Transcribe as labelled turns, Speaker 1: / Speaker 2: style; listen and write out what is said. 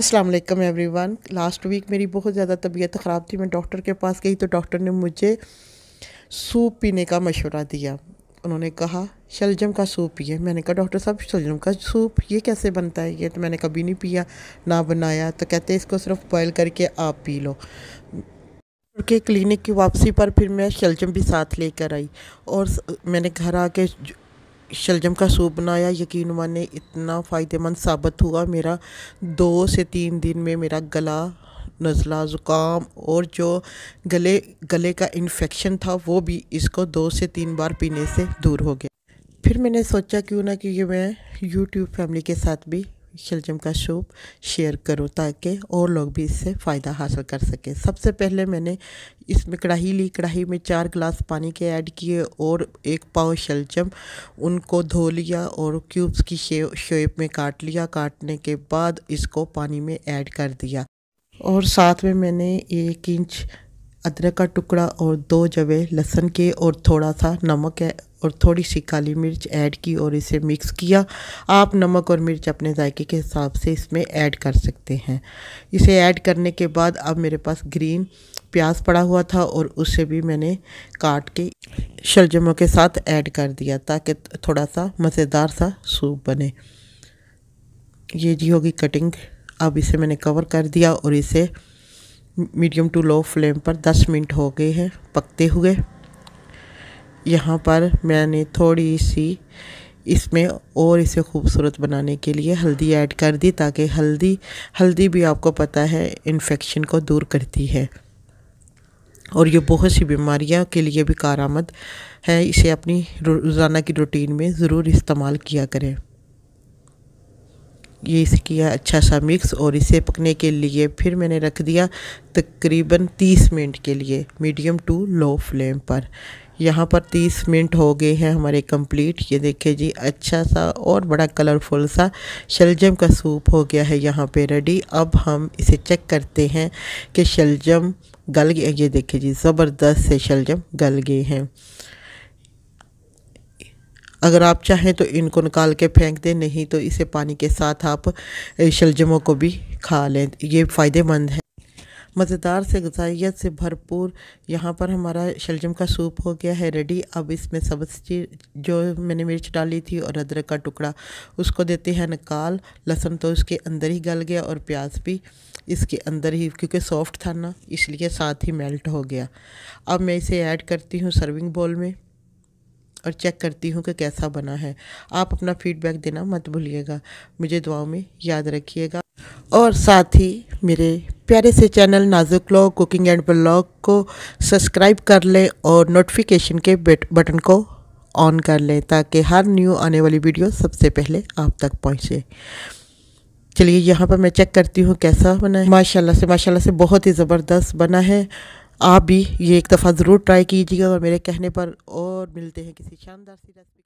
Speaker 1: Aslam every one last week मेरी बहुत ज़्यादा तबीयत ख़राब थी मैं डॉक्टर के पास गई तो डॉक्टर ने मुझे सूप पीने का मशवरा दिया उन्होंने कहा शलजम का सूप पिए मैंने कहा डॉक्टर साहब शलजम का सूप ये कैसे बनता है ये तो मैंने कभी नहीं पिया ना बनाया तो कहते इसको सिर्फ बॉयल करके आप पी लो के क्लिनिक की वापसी पर फिर मैं शलजम भी साथ लेकर आई और मैंने घर आके शलजम का सूप बनाया यकीन माने इतना फ़ायदेमंद साबित हुआ मेरा दो से तीन दिन में मेरा गला नज़ला ज़ुकाम और जो गले गले का इन्फेक्शन था वो भी इसको दो से तीन बार पीने से दूर हो गया फिर मैंने सोचा क्यों ना कि ये मैं यूट्यूब फैमिली के साथ भी शलजम का सूप शेयर करो ताकि और लोग भी इससे फ़ायदा हासिल कर सकें सबसे पहले मैंने इसमें कढ़ाई ली कढ़ाई में चार गिलास पानी के ऐड किए और एक पाव शलजम उनको धो लिया और क्यूब्स की शे शेप में काट लिया काटने के बाद इसको पानी में ऐड कर दिया और साथ में मैंने एक इंच अदरक का टुकड़ा और दो जवे लहसुन के और थोड़ा सा नमक और थोड़ी सी काली मिर्च ऐड की और इसे मिक्स किया आप नमक और मिर्च अपने जायके के हिसाब से इसमें ऐड कर सकते हैं इसे ऐड करने के बाद अब मेरे पास ग्रीन प्याज पड़ा हुआ था और उसे भी मैंने काट के शलजमों के साथ ऐड कर दिया ताकि थोड़ा सा मज़ेदार सा सूप बने ये जी होगी कटिंग अब इसे मैंने कवर कर दिया और इसे मीडियम टू लो फ्लेम पर 10 मिनट हो गए हैं पकते हुए यहाँ पर मैंने थोड़ी सी इसमें और इसे खूबसूरत बनाने के लिए हल्दी ऐड कर दी ताकि हल्दी हल्दी भी आपको पता है इन्फेक्शन को दूर करती है और ये बहुत सी बीमारियाँ के लिए भी कारामद है इसे अपनी रोज़ाना की रूटीन में ज़रूर इस्तेमाल किया करें ये इसकी अच्छा सा मिक्स और इसे पकने के लिए फिर मैंने रख दिया तकरीबन 30 मिनट के लिए मीडियम टू लो फ्लेम पर यहाँ पर तीस मिनट हो गए हैं हमारे कंप्लीट ये देखिए जी अच्छा सा और बड़ा कलरफुल सा शलजम का सूप हो गया है यहाँ पे रेडी अब हम इसे चेक करते हैं कि शलजम गल गए ये देखिए जी ज़बरदस्त से शलजम गल गए हैं अगर आप चाहें तो इनको निकाल के फेंक दें नहीं तो इसे पानी के साथ आप शलजमों को भी खा लें ये फ़ायदेमंद है मज़ेदार से गजाइत से भरपूर यहाँ पर हमारा शलजम का सूप हो गया है रेडी अब इसमें सब्जी जो मैंने मिर्च डाली थी और अदरक का टुकड़ा उसको देते हैं निकाल लहसुन तो उसके अंदर ही गल गया और प्याज भी इसके अंदर ही क्योंकि सॉफ्ट था ना इसलिए साथ ही मेल्ट हो गया अब मैं इसे ऐड करती हूँ सर्विंग बोल में और चेक करती हूँ कि कैसा बना है आप अपना फीडबैक देना मत भूलिएगा मुझे दुआओं में याद रखिएगा और साथ ही मेरे प्यारे से चैनल नाजुक लॉग कुकिंग एंड ब्लॉग को सब्सक्राइब कर लें और नोटिफिकेशन के बटन को ऑन कर लें ताकि हर न्यू आने वाली वीडियो सबसे पहले आप तक पहुंचे चलिए यहाँ पर मैं चेक करती हूँ कैसा बना है माशाल्लाह से माशाल्लाह से बहुत ही ज़बरदस्त बना है आप भी ये एक दफ़ा ज़रूर ट्राई कीजिएगा और मेरे कहने पर और मिलते हैं किसी शानदार सी रेसिपी